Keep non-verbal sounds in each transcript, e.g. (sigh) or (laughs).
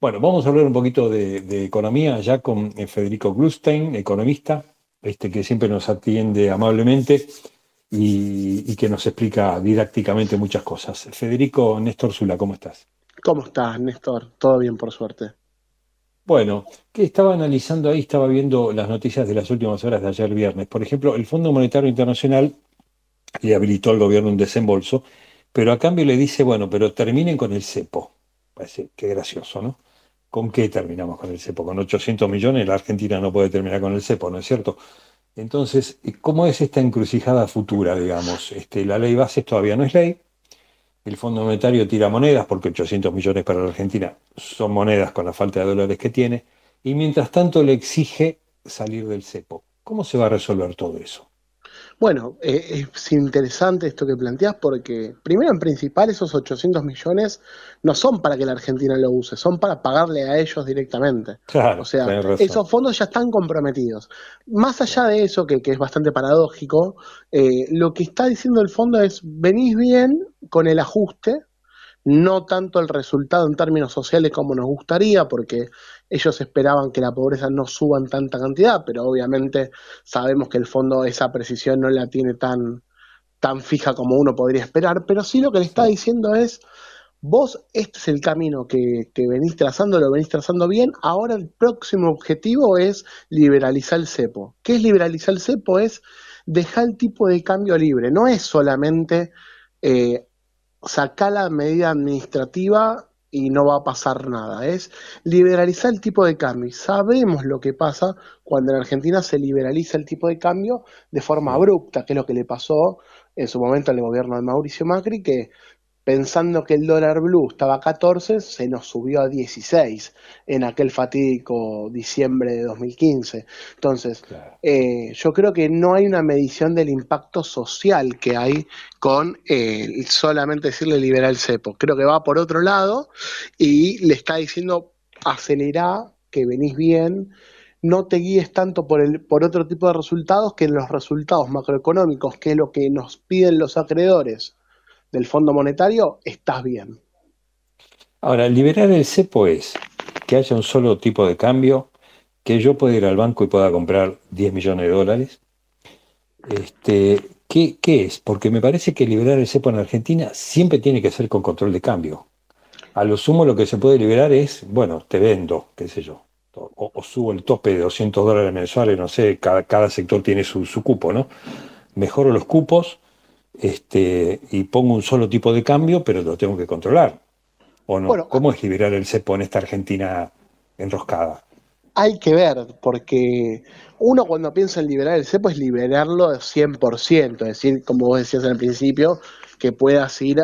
Bueno, vamos a hablar un poquito de, economía ya con eh, Federico Glustein, economista, este que siempre nos atiende amablemente y, que nos explica didácticamente muchas cosas. Federico Néstor Zula, ¿cómo estás? ¿Cómo estás, Néstor? Todo bien, por suerte. Bueno, que estaba analizando ahí, estaba viendo las noticias de las últimas horas de ayer viernes. Por ejemplo, el Fondo Monetario Internacional le habilitó al gobierno un desembolso, pero a cambio le dice, bueno, pero terminen con el cepo. Parece que gracioso, ¿no? ¿Con qué terminamos con el cepo? Con 800 millones la Argentina no puede terminar con el cepo, ¿no es cierto? Entonces, eh, ¿cómo es esta encrucijada futura, digamos? Este, la ley base todavía no es ley. El Fondo Monetario tira monedas porque 800 millones para la Argentina son monedas con la falta de dólares que tiene. Y mientras tanto le exige salir del cepo. ¿Cómo se va a resolver todo eso? Bueno, eh, es interesante esto que planteas porque, primero en principal, esos 800 millones no son para que la Argentina lo use, son para pagarle a ellos directamente. o sea, esos fondos ya están comprometidos. Más allá de eso, que, es bastante paradójico, eh, lo que está diciendo el fondo es, venís bien con el ajuste, no tanto el resultado en términos sociales como nos gustaría, porque ellos esperaban que la pobreza no suba en tanta cantidad, pero obviamente sabemos que el fondo esa precisión no la tiene tan, tan fija como uno podría esperar, pero sí lo que le está diciendo es, vos este es el camino que, que venís trazando, lo venís trazando bien, ahora el próximo objetivo es liberalizar el cepo. ¿Qué es liberalizar el cepo? Es dejar el tipo de cambio libre, no es solamente... Eh, saca la medida administrativa y no va a pasar nada. Es liberalizar el tipo de cambio. Y sabemos lo que pasa cuando en Argentina se liberaliza el tipo de cambio de forma abrupta, que es lo que le pasó en su momento al gobierno de Mauricio Macri, que pensando que el dólar blue estaba a 14, se nos subió a 16 en aquel fatídico diciembre de 2015. Entonces, eh, yo creo que no hay una medición del impacto social que hay con eh, solamente decirle liberar el cepo. Creo que va por otro lado y le está diciendo acelerá, que venís bien, no te guíes tanto por, el, por otro tipo de resultados que en los resultados macroeconómicos, que es lo que nos piden los acreedores del Fondo Monetario, estás bien. Ahora, liberar el cepo es que haya un solo tipo de cambio, que yo pueda ir al banco y pueda comprar 10 millones de dólares. Este, ¿qué, es? Porque me parece que liberar el cepo en Argentina siempre tiene que ser con control de cambio. A lo sumo lo que se puede liberar es, bueno, te vendo, qué sé yo, o, subo el tope de 200 dólares mensuales, no sé, cada, sector tiene su, su, cupo, ¿no? Mejoro los cupos este, y pongo un solo tipo de cambio, pero lo tengo que controlar. ¿O no? ¿Cómo ah- es liberar el cepo en esta Argentina enroscada? Hay que ver, porque uno cuando piensa en liberar el cepo es liberarlo al 100%, es decir, como vos decías al principio, que puedas ir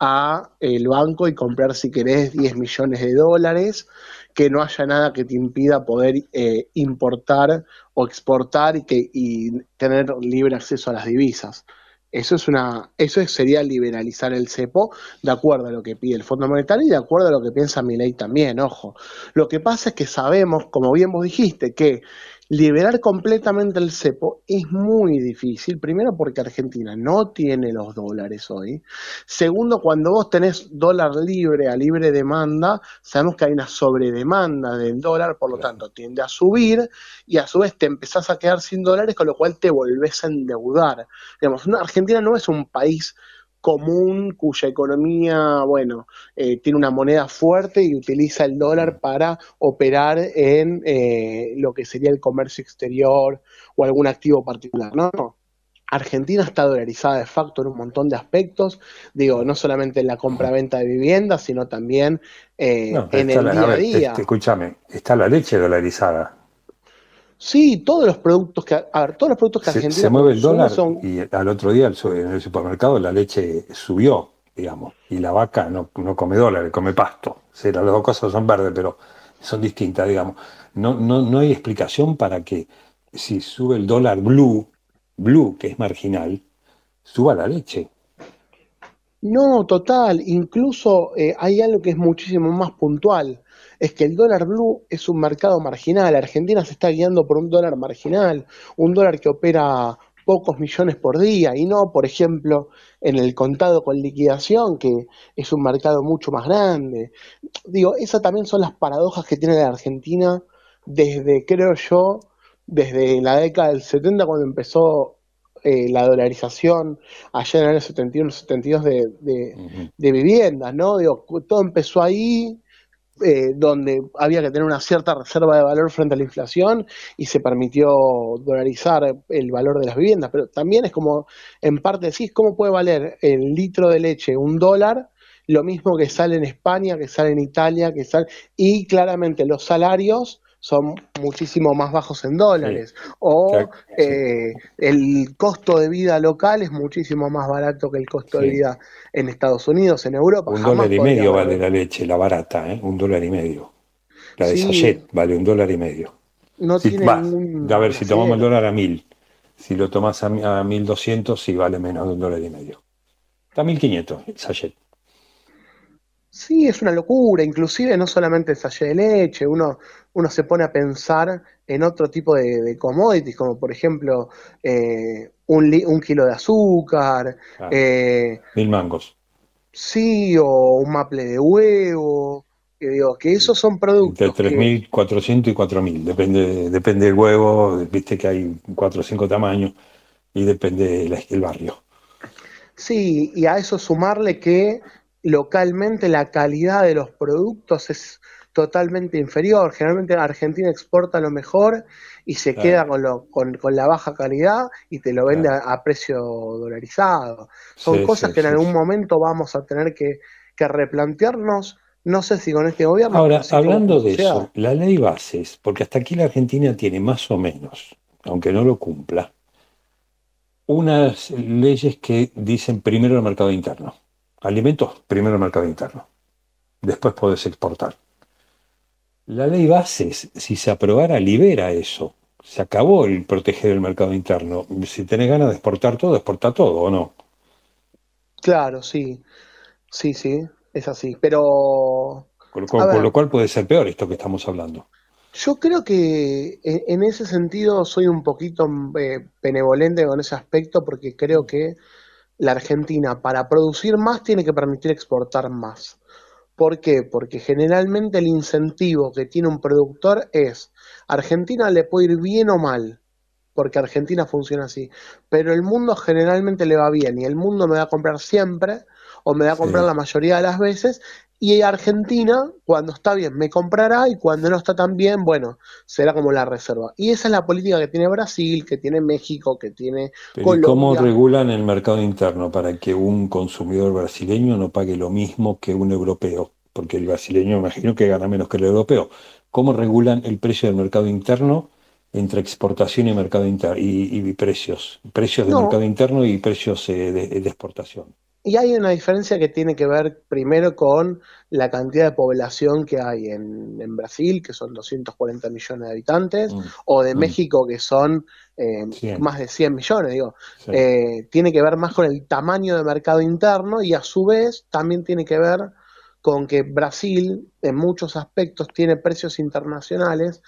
a el banco y comprar si querés 10 millones de dólares, que no haya nada que te impida poder eh, importar o exportar y, que, y tener libre acceso a las divisas. Eso es una, eso sería liberalizar el cepo de acuerdo a lo que pide el Fondo Monetario y de acuerdo a lo que piensa mi ley también, ojo. Lo que pasa es que sabemos, como bien vos dijiste, que Liberar completamente el cepo es muy difícil, primero porque Argentina no tiene los dólares hoy, segundo cuando vos tenés dólar libre a libre demanda, sabemos que hay una sobredemanda del dólar, por lo tanto tiende a subir y a su vez te empezás a quedar sin dólares, con lo cual te volvés a endeudar. Digamos, Argentina no es un país común cuya economía, bueno, eh, tiene una moneda fuerte y utiliza el dólar para operar en eh, lo que sería el comercio exterior o algún activo particular, ¿no? Argentina está dolarizada de facto en un montón de aspectos, digo, no solamente en la compra-venta de viviendas, sino también eh, en el día a día. Escúchame, está la leche dolarizada. Sí, todos los productos que, a ver, todos los productos que se, se mueve el dólar son... y al otro día en el supermercado la leche subió, digamos, y la vaca no, come dólares, come pasto. las dos cosas son verdes, pero son distintas, digamos. No, no, no hay explicación para que si sube el dólar blue, blue que es marginal, suba la leche. No, total. Incluso eh, hay algo que es muchísimo más puntual es que el dólar blue es un mercado marginal. Argentina se está guiando por un dólar marginal, un dólar que opera pocos millones por día y no, por ejemplo, en el contado con liquidación, que es un mercado mucho más grande. Digo, esas también son las paradojas que tiene la Argentina desde, creo yo, desde la década del 70 cuando empezó eh, la dolarización allá en el año 71, 72 de, de viviendas, ¿no? Digo, todo empezó ahí, eh, donde había que tener una cierta reserva de valor frente a la inflación y se permitió dolarizar el valor de las viviendas. Pero también es como, en parte decís, ¿cómo puede valer el litro de leche un dólar? Lo mismo que sale en España, que sale en Italia, que sale... Y claramente los salarios son muchísimo más bajos en dólares. O eh, el costo de vida local es muchísimo más barato que el costo de vida en Estados Unidos, en Europa. Un dólar y medio vale la leche, la barata, ¿eh? un dólar y medio. La de Sayet vale un dólar y medio. No A ver, si tomamos el dólar a mil, si lo tomas a, a 1200, sí vale menos de un dólar y medio. Está a 1500, Sayet. Sí, es una locura, inclusive no solamente el sallé de leche, uno uno se pone a pensar en otro tipo de, commodities, como por ejemplo eh, un, kilo de azúcar. Eh, mil mangos. Sí, o un maple de huevo. Que digo, que esos son productos. Entre 3.400 y 4.000, depende, depende del huevo, viste que hay 4 o 5 tamaños y depende del barrio. Sí, y a eso sumarle que localmente la calidad de los productos es totalmente inferior. Generalmente Argentina exporta lo mejor y se queda con, lo, con, la baja calidad y te lo vende a, precio dolarizado. Son cosas que en algún momento vamos a tener que, replantearnos. No sé si con este gobierno. Ahora, hablando de eso, la ley bases, porque hasta aquí la Argentina tiene más o menos, aunque no lo cumpla, unas leyes que dicen primero el mercado interno. Alimentos, primero el mercado interno. Después podés exportar la ley base, si se aprobara, libera eso. Se acabó el proteger el mercado interno. Si tenés ganas de exportar todo, exporta todo, ¿o no? Claro, sí. Sí, sí, es así. Pero. Con lo cual, puede ser peor esto que estamos hablando. Yo creo que en ese sentido soy un poquito eh, benevolente con ese aspecto porque creo que la Argentina para producir más tiene que permitir exportar más. ¿Por qué? Porque generalmente el incentivo que tiene un productor es, Argentina le puede ir bien o mal, porque Argentina funciona así, pero el mundo generalmente le va bien y el mundo me va a comprar siempre o me da a comprar la mayoría de las veces. Y Argentina, cuando está bien, me comprará y cuando no está tan bien, bueno, será como la reserva. Y esa es la política que tiene Brasil, que tiene México, que tiene Colombia. ¿Cómo regulan el mercado interno para que un consumidor brasileño no pague lo mismo que un europeo? Porque el brasileño, imagino que gana menos que el europeo. ¿Cómo regulan el precio del mercado interno entre exportación y mercado interno y, precios, precios del mercado interno y precios eh, de, exportación. Y hay una diferencia que tiene que ver primero con la cantidad de población que hay en, Brasil, que son 240 millones de habitantes, mm. o de mm. México, que son eh, más de 100 millones. Digo. Eh, tiene que ver más con el tamaño de mercado interno y a su vez también tiene que ver con que Brasil en muchos aspectos tiene precios internacionales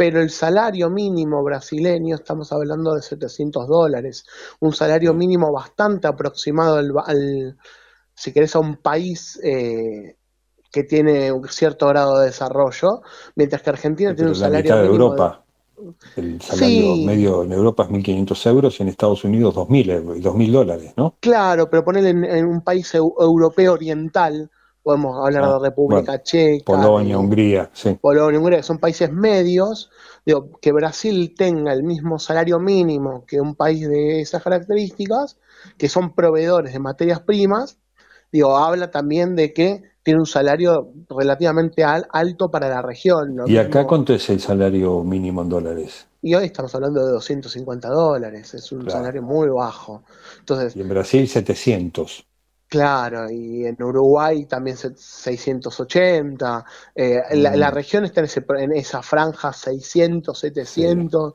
pero el salario mínimo brasileño, estamos hablando de 700 dólares, un salario mm. mínimo bastante aproximado al, si querés, a un país eh, que tiene un cierto grado de desarrollo, mientras que Argentina tiene un salario De Europa. El salario medio en Europa es 1.500 euros y en Estados Unidos 2.000 2.000 eh, dólares, ¿no? Claro, pero poner en, un país europeo oriental, podemos hablar ah, de República Checa, Polonia, Hungría, Polonia, Hungría, son países medios, digo, que Brasil tenga el mismo salario mínimo que un país de esas características, que son proveedores de materias primas, digo, habla también de que tiene un salario relativamente alto para la región. ¿Y acá cuánto es el salario mínimo en dólares? Y hoy estamos hablando de 250 dólares, es un salario muy bajo. Entonces, y en Brasil 700. Claro, y en Uruguay también 680. Eh, la, mm. región está en, esa franja 600, 700.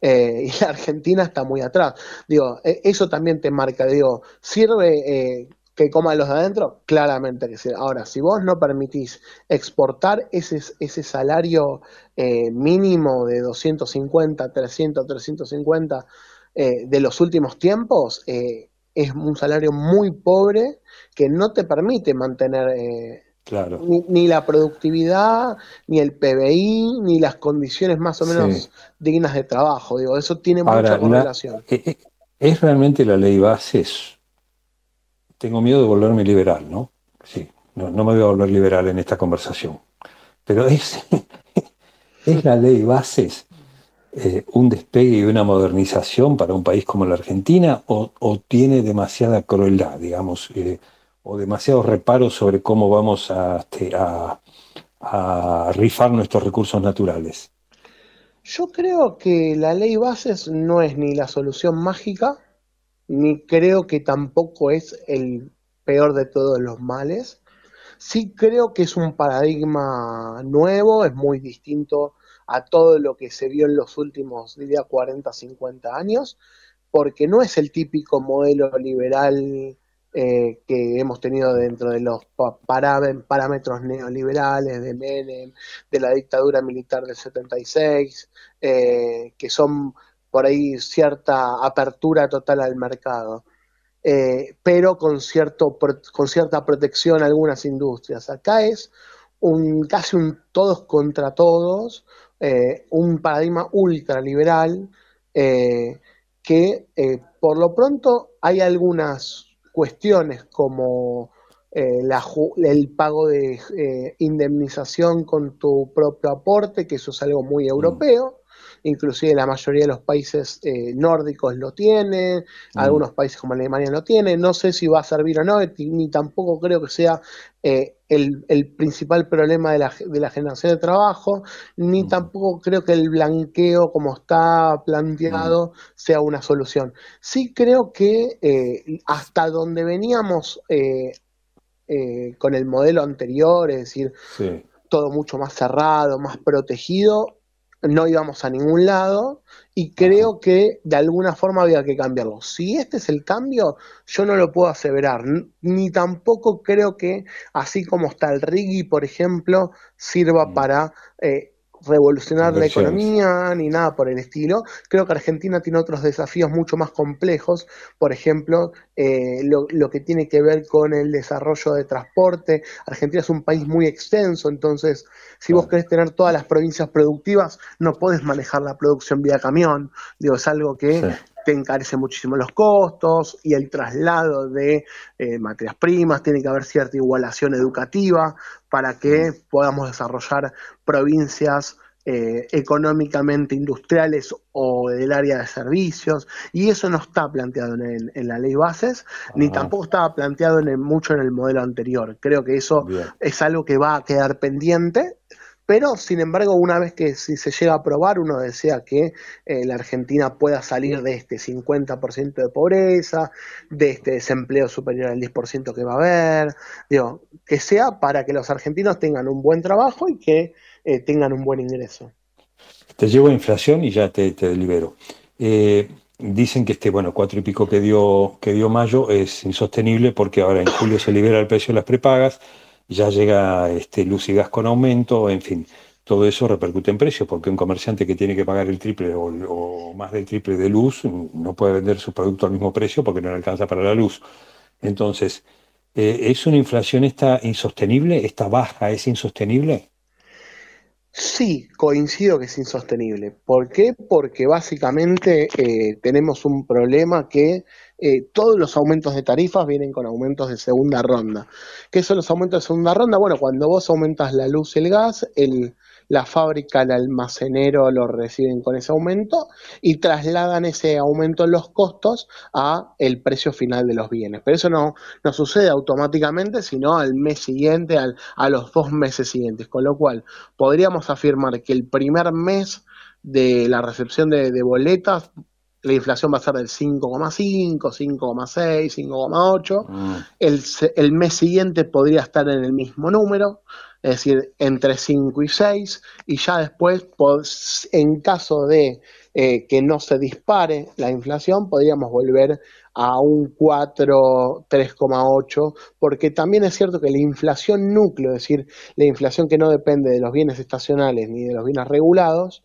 Eh, (laughs) y la Argentina está muy atrás. Digo, e, eso también te marca. Digo, ¿sirve eh, que coman los de adentro? Claramente que sí. Ahora, si vos no permitís exportar ese, ese salario mínimo de 250, 300, 350 de los últimos tiempos, eh, es un salario muy pobre que no te permite mantener eh, claro. ni, la productividad, ni el PBI, ni las condiciones más o menos dignas de trabajo. Digo, eso tiene mucha correlación. E, e, ¿es, realmente la ley base? Tengo miedo de volverme liberal, ¿no? Sí, no, me voy a volver liberal en esta conversación. Pero es, (laughs) es la ley bases eh, un despegue y una modernización para un país como la Argentina o, tiene demasiada crueldad, digamos, eh, o demasiados reparos sobre cómo vamos a, este, a, a rifar nuestros recursos naturales? Yo creo que la ley bases no es ni la solución mágica, ni creo que tampoco es el peor de todos los males. Sí creo que es un paradigma nuevo, es muy distinto a todo lo que se vio en los últimos, diría, 40, 50 años, porque no es el típico modelo liberal eh, que hemos tenido dentro de los parámetros neoliberales de Menem, de la dictadura militar del 76, eh, que son por ahí cierta apertura total al mercado. Eh, pero con, cierto, con cierta protección a algunas industrias. Acá es un, casi un todos contra todos, eh, un paradigma ultraliberal eh, que eh, por lo pronto hay algunas cuestiones como el pago de indemnización con tu propio aporte, que eso es algo muy mm. europeo, inclusive la mayoría de los países eh, nórdicos lo tienen, mm. algunos países como Alemania lo tienen, no sé si va a servir o no, ni tampoco creo que sea eh, el, principal problema de la, generación de trabajo, ni mm. tampoco creo que el blanqueo como está planteado mm. sea una solución. Sí creo que eh, hasta donde veníamos con el modelo anterior, es decir, todo mucho más cerrado, más protegido, no íbamos a ningún lado y creo que de alguna forma había que cambiarlo. Si este es el cambio, yo no lo puedo aseverar, ni tampoco creo que así como está el Rigi, por ejemplo, sirva para eh, revolucionar la economía ni nada por el estilo. Creo que Argentina tiene otros desafíos mucho más complejos, por ejemplo, eh, lo, lo, que tiene que ver con el desarrollo de transporte. Argentina es un país muy extenso, entonces si vos querés tener todas las provincias productivas, no podés manejar la producción vía camión. Digo, es algo que te encarece muchísimo los costos y el traslado de eh, materias primas, tiene que haber cierta igualación educativa para que mm. podamos desarrollar provincias eh, económicamente industriales o del área de servicios, y eso no está planteado en, la ley bases, ni ah. tampoco estaba planteado en mucho en el modelo anterior. Creo que eso es algo que va a quedar pendiente pero, sin embargo, una vez que si se llega a probar, uno desea que eh, la Argentina pueda salir de este 50% de pobreza, de este desempleo superior al 10% que va a haber, digo, que sea para que los argentinos tengan un buen trabajo y que eh, tengan un buen ingreso. Te llevo a inflación y ya te, te libero. Eh, dicen que este, bueno, cuatro y pico que dio, que dio mayo es insostenible porque ahora en julio se libera el precio de las prepagas ya llega este, luz y gas con aumento, en fin, todo eso repercute en precios, porque un comerciante que tiene que pagar el triple o, más del triple de luz no puede vender su producto al mismo precio porque no le alcanza para la luz. Entonces, eh, ¿es una inflación esta insostenible? ¿Esta baja es insostenible? Sí, coincido que es insostenible. ¿Por qué? Porque básicamente eh, tenemos un problema que eh, todos los aumentos de tarifas vienen con aumentos de segunda ronda. ¿Qué son los aumentos de segunda ronda? Bueno, cuando vos aumentas la luz y el gas, el, la fábrica, el almacenero lo reciben con ese aumento y trasladan ese aumento en los costos a el precio final de los bienes. Pero eso no, no sucede automáticamente, sino al mes siguiente, a los dos meses siguientes. Con lo cual, podríamos afirmar que el primer mes de la recepción de, boletas la inflación va a ser del 5,5, 5,6, 5,8. El, el mes siguiente podría estar en el mismo número es decir, entre 5 y 6, y ya después, en caso de eh, que no se dispare la inflación, podríamos volver a un 4, 3,8, porque también es cierto que la inflación núcleo, es decir, la inflación que no depende de los bienes estacionales ni de los bienes regulados,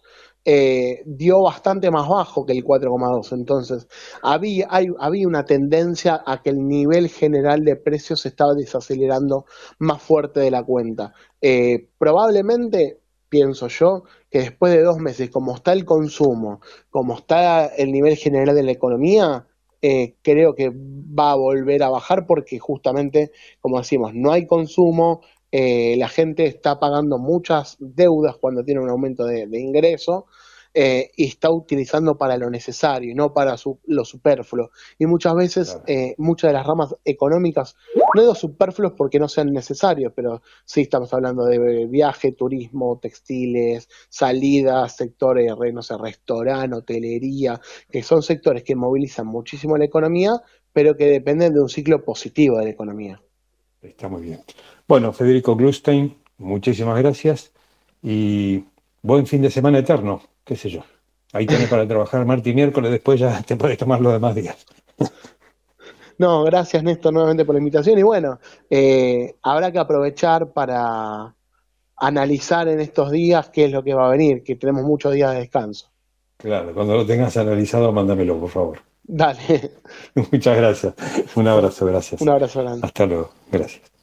eh, dio bastante más bajo que el 4,2. Entonces, había, había una tendencia a que el nivel general de precios se estaba desacelerando más fuerte de la cuenta. Eh, probablemente pienso yo, que después de dos meses, como está el consumo, como está el nivel general de la economía, eh, creo que va a volver a bajar porque justamente, como decimos, no hay consumo, eh, la gente está pagando muchas deudas cuando tiene un aumento de, ingreso eh, y está utilizando para lo necesario y no para lo superfluo. Y muchas veces eh, muchas de las ramas económicas, no digo superfluos porque no sean necesarios, pero sí estamos hablando de viaje, turismo, textiles, salidas, sectores, no sé, restaurante, hotelería, que son sectores que movilizan muchísimo la economía, pero que dependen de un ciclo positivo de la economía. Está muy bien. Bueno, Federico Glustein, muchísimas gracias y buen fin de semana eterno, qué sé yo. Ahí tenés para trabajar martes y miércoles, después ya te podés tomar los demás días. (laughs) No, gracias Néstor nuevamente por la invitación y bueno, eh, habrá que aprovechar para analizar en estos días qué es lo que va a venir, que tenemos muchos días de descanso. Claro, cuando lo tengas analizado, mándamelo, por favor. Dale. (laughs) Muchas gracias. Un abrazo, gracias. Un abrazo grande. Hasta luego. Gracias.